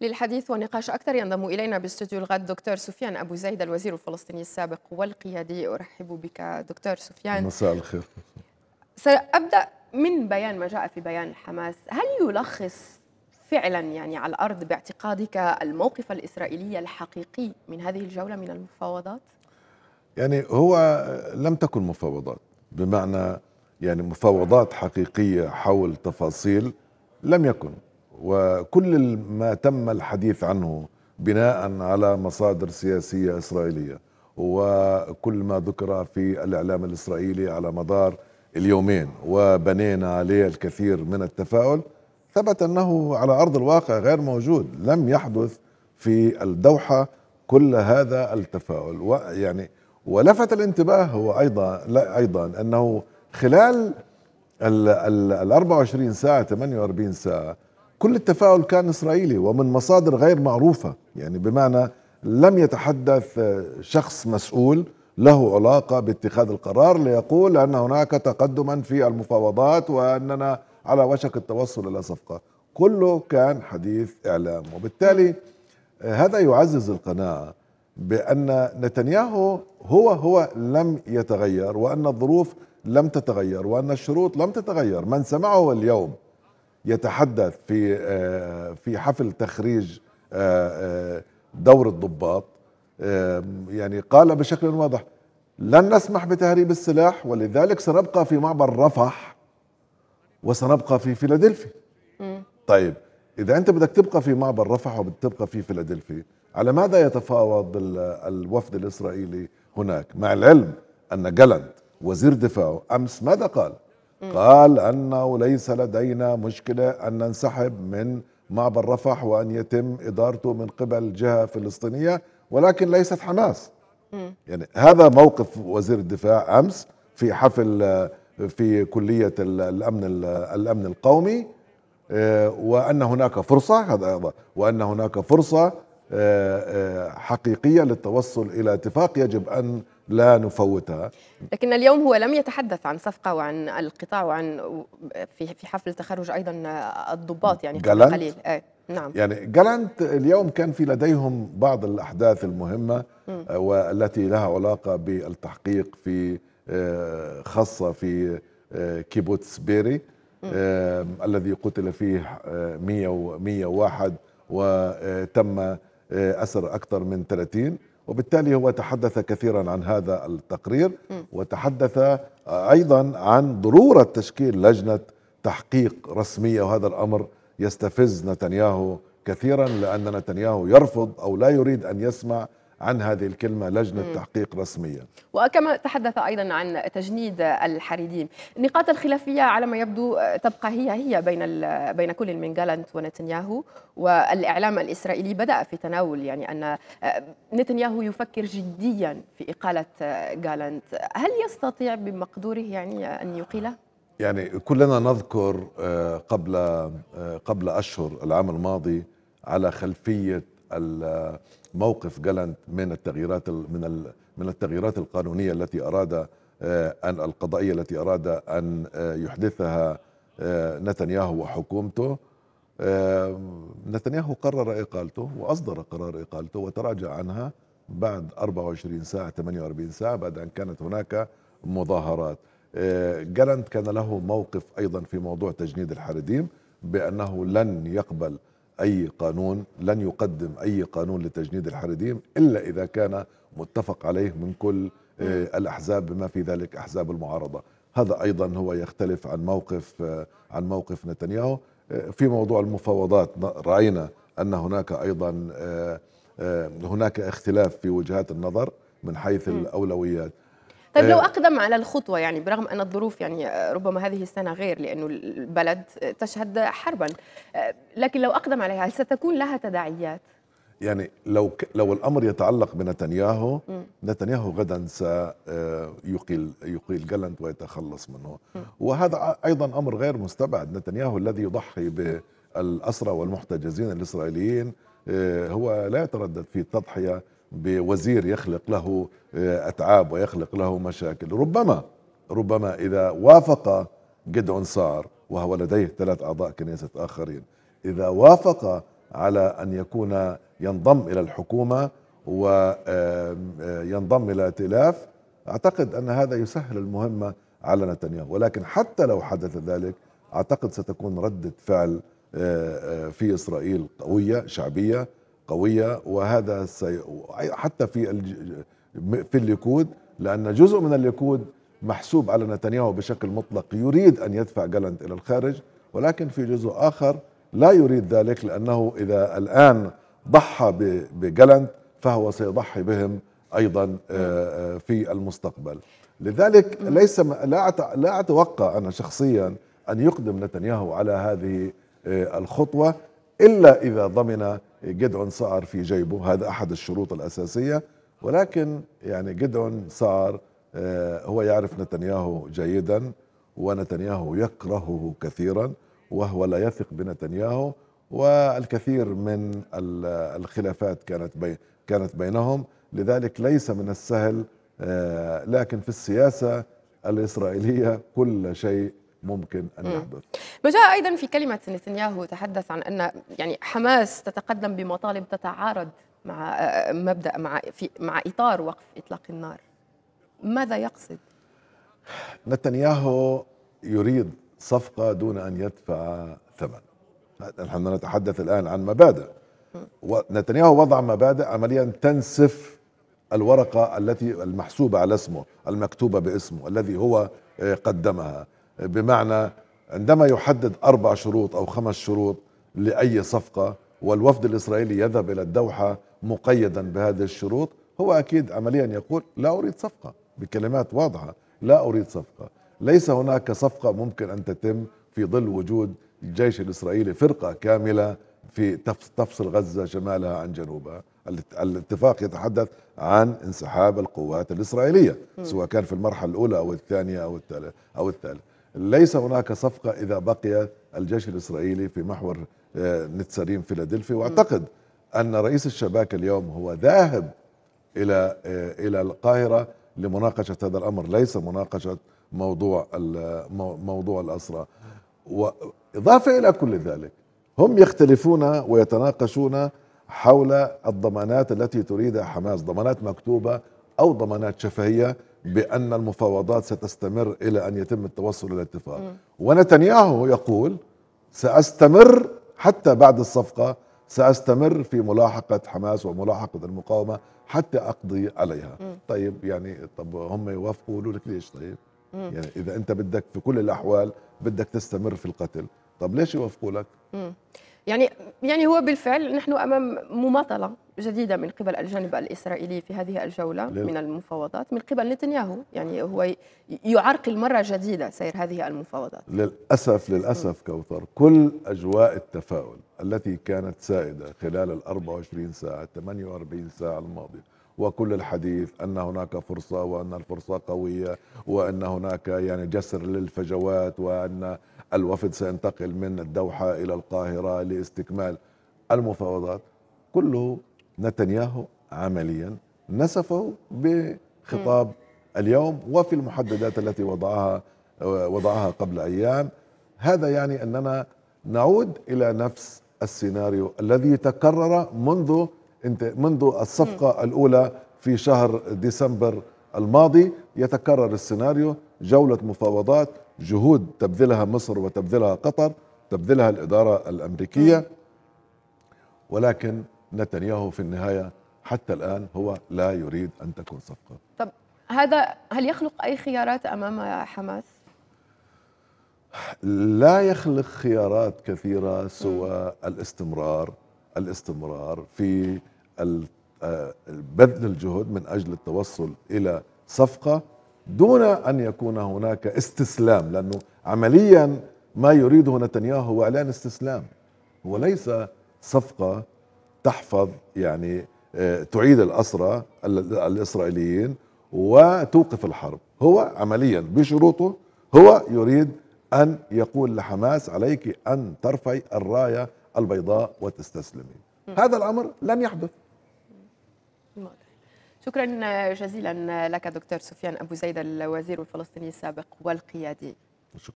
للحديث ونقاش أكثر ينضم إلينا باستديو الغد دكتور سفيان أبو زيد الوزير الفلسطيني السابق والقيادي أرحب بك دكتور سفيان مساء الخير سأبدأ من بيان ما جاء في بيان حماس هل يلخص فعلا يعني على الأرض باعتقادك الموقف الإسرائيلي الحقيقي من هذه الجولة من المفاوضات؟ يعني هو لم تكن مفاوضات بمعنى يعني مفاوضات حقيقية حول تفاصيل لم يكن وكل ما تم الحديث عنه بناء على مصادر سياسية إسرائيلية وكل ما ذكر في الإعلام الإسرائيلي على مدار اليومين وبنينا عليه الكثير من التفاؤل ثبت أنه على أرض الواقع غير موجود لم يحدث في الدوحة كل هذا التفاؤل ويعني ولفت الانتباه هو أيضا لا أيضا أنه خلال ال 24 ساعة 48 ساعة كل التفاؤل كان إسرائيلي ومن مصادر غير معروفة يعني بمعنى لم يتحدث شخص مسؤول له علاقة باتخاذ القرار ليقول أن هناك تقدما في المفاوضات وأننا على وشك التوصل إلى صفقة كله كان حديث إعلام وبالتالي هذا يعزز القناعة بأن نتنياهو هو هو لم يتغير وأن الظروف لم تتغير وأن الشروط لم تتغير من سمعه اليوم يتحدث في آه، في حفل تخريج آه، آه، دور الضباط يعني قال بشكل واضح لن نسمح بتهريب السلاح ولذلك سنبقى في معبر رفح وسنبقى في فيلادلفيا طيب اذا انت بدك تبقى في معبر رفح وبتبقى في فيلادلفيا على ماذا يتفاوض الوفد الاسرائيلي هناك مع العلم ان جالنت وزير دفاعه امس ماذا قال قال أنه ليس لدينا مشكلة أن ننسحب من معبر رفح وأن يتم إدارته من قبل جهة فلسطينية ولكن ليست حماس يعني هذا موقف وزير الدفاع أمس في حفل في كلية الأمن الأمن القومي آه، وأن هناك فرصة هذا وأن هناك فرصة آه، آه، حقيقيه للتوصل الى اتفاق يجب ان لا نفوتها لكن اليوم هو لم يتحدث عن صفقه وعن القطاع وعن في في حفل تخرج ايضا الضباط يعني قبل قليل آه، نعم يعني جالانت اليوم كان في لديهم بعض الاحداث المهمه م. والتي لها علاقه بالتحقيق في خاصه في كيبوتس بيري الذي قتل فيه 100 101 وتم آه، أسر أكثر من 30 وبالتالي هو تحدث كثيرا عن هذا التقرير وتحدث أيضا عن ضرورة تشكيل لجنة تحقيق رسمية وهذا الأمر يستفز نتنياهو كثيرا لأن نتنياهو يرفض أو لا يريد أن يسمع عن هذه الكلمة لجنة مم. تحقيق رسمية وكما تحدث أيضا عن تجنيد الحريديم نقاط الخلافية على ما يبدو آه، تبقى هي هي بين بين كل من جالانت ونتنياهو والإعلام الإسرائيلي بدأ في تناول يعني أن آه، نتنياهو يفكر جديا في إقالة جالانت آه، هل يستطيع بمقدوره يعني أن يقيله؟ يعني كلنا نذكر قبل قبل أشهر العام الماضي على خلفية موقف جالنت من التغييرات من من التغييرات القانونيه التي اراد آه، ان القضائيه التي اراد ان آه، يحدثها آه، نتنياهو وحكومته نتنياهو قرر اقالته واصدر قرار اقالته وتراجع عنها بعد 24 ساعه 48 ساعه بعد ان كانت هناك مظاهرات جالنت كان له موقف ايضا في موضوع تجنيد الحريديم بانه لن يقبل أي قانون لن يقدم أي قانون لتجنيد الحريديم إلا إذا كان متفق عليه من كل آه، الأحزاب بما في ذلك أحزاب المعارضة هذا أيضا هو يختلف عن موقف آه، عن موقف نتنياهو آه، في موضوع المفاوضات رأينا أن هناك أيضا هناك اختلاف في وجهات النظر من حيث الأولويات طيب لو آه. اقدم على الخطوه يعني برغم ان الظروف يعني آه، ربما هذه السنه غير لانه البلد آه، تشهد حربا لكن لو اقدم عليها هل ستكون لها تداعيات؟ يعني لو ك... لو الامر يتعلق بنتنياهو م. نتنياهو غدا سيقيل يقيل جالنت ويتخلص منه م. وهذا ايضا امر غير مستبعد نتنياهو الذي يضحي بالاسرى والمحتجزين الاسرائيليين هو لا يتردد في التضحيه بوزير يخلق له آه، أتعاب ويخلق له مشاكل ربما ربما إذا وافق جدعون سار وهو لديه ثلاث أعضاء كنيسة آخرين إذا وافق على أن يكون ينضم إلى الحكومة وينضم آه، آه، إلى ائتلاف أعتقد أن هذا يسهل المهمة على نتنياهو ولكن حتى لو حدث ذلك أعتقد ستكون ردة فعل في إسرائيل قوية شعبية قويه وهذا سي... حتى في ال... في الليكود لان جزء من الليكود محسوب على نتنياهو بشكل مطلق يريد ان يدفع جالنت الى الخارج ولكن في جزء اخر لا يريد ذلك لانه اذا الان ضحى بجالنت فهو سيضحي بهم ايضا آه، آه، في المستقبل لذلك ليس لا لا اتوقع انا شخصيا ان يقدم نتنياهو على هذه آه، الخطوه الا اذا ضمن جدعون صار في جيبه هذا أحد الشروط الأساسية ولكن يعني جدعون صار آه، هو يعرف نتنياهو جيدا ونتنياهو يكرهه كثيرا وهو لا يثق بنتنياهو والكثير من الخلافات كانت كانت بينهم لذلك ليس من السهل آه، لكن في السياسه الاسرائيليه كل شيء ممكن ان يحدث. ما جاء ايضا في كلمه نتنياهو تحدث عن ان يعني حماس تتقدم بمطالب تتعارض مع آه، مبدا مع في مع اطار وقف اطلاق النار. ماذا يقصد؟ نتنياهو يريد صفقه دون ان يدفع ثمن. نحن نتحدث الان عن مبادئ. ونتنياهو وضع مبادئ عمليا تنسف الورقه التي المحسوبه على اسمه، المكتوبه باسمه الذي هو آه، قدمها. بمعنى عندما يحدد أربع شروط أو خمس شروط لأي صفقة والوفد الإسرائيلي يذهب إلى الدوحة مقيدا بهذه الشروط هو أكيد عمليا يقول لا أريد صفقة بكلمات واضحة لا أريد صفقة ليس هناك صفقة ممكن أن تتم في ظل وجود الجيش الإسرائيلي فرقة كاملة في تفصل غزة شمالها عن جنوبها الاتفاق يتحدث عن انسحاب القوات الإسرائيلية سواء كان في المرحلة الأولى أو الثانية أو الثالثة أو الثالثة. ليس هناك صفقة إذا بقي الجيش الإسرائيلي في محور آه، نتساريم فيلادلفيا وأعتقد أن رئيس الشباك اليوم هو ذاهب إلى آه، إلى القاهرة لمناقشة هذا الأمر ليس مناقشة موضوع موضوع الأسرة وإضافة إلى كل ذلك هم يختلفون ويتناقشون حول الضمانات التي تريدها حماس ضمانات مكتوبة أو ضمانات شفهية بأن المفاوضات ستستمر إلى أن يتم التوصل إلى اتفاق ونتنياهو يقول سأستمر حتى بعد الصفقة سأستمر في ملاحقة حماس وملاحقة المقاومة حتى أقضي عليها م. طيب يعني طب هم يوافقوا لك ليش طيب م. يعني إذا أنت بدك في كل الأحوال بدك تستمر في القتل طب ليش يوافقوا لك م. يعني يعني هو بالفعل نحن امام مماطله جديده من قبل الجانب الاسرائيلي في هذه الجوله من المفاوضات من قبل نتنياهو يعني هو يعرقل مره جديده سير هذه المفاوضات للاسف للاسف كوثر كل اجواء التفاؤل التي كانت سائده خلال ال 24 ساعه 48 ساعه الماضيه وكل الحديث ان هناك فرصه وان الفرصه قويه وان هناك يعني جسر للفجوات وان الوفد سينتقل من الدوحة إلى القاهرة لاستكمال المفاوضات كله نتنياهو عمليا نسفه بخطاب اليوم وفي المحددات التي وضعها وضعها قبل أيام هذا يعني أننا نعود إلى نفس السيناريو الذي تكرر منذ منذ الصفقة الأولى في شهر ديسمبر الماضي يتكرر السيناريو جولة مفاوضات جهود تبذلها مصر وتبذلها قطر تبذلها الإدارة الأمريكية أيوة. ولكن نتنياهو في النهاية حتى الآن هو لا يريد أن تكون صفقة طب هذا هل يخلق أي خيارات أمام حماس؟ لا يخلق خيارات كثيرة سوى الاستمرار الاستمرار في آه، بذل الجهد من أجل التوصل إلى صفقة دون ان يكون هناك استسلام لانه عمليا ما يريده نتنياهو هو اعلان استسلام هو ليس صفقه تحفظ يعني آه، تعيد الاسرى الاسرائيليين وتوقف الحرب هو عمليا بشروطه هو يريد ان يقول لحماس عليك ان ترفعي الرايه البيضاء وتستسلمي هذا الامر لن يحدث شكرا جزيلا لك دكتور سفيان أبو زيد الوزير الفلسطيني السابق والقيادي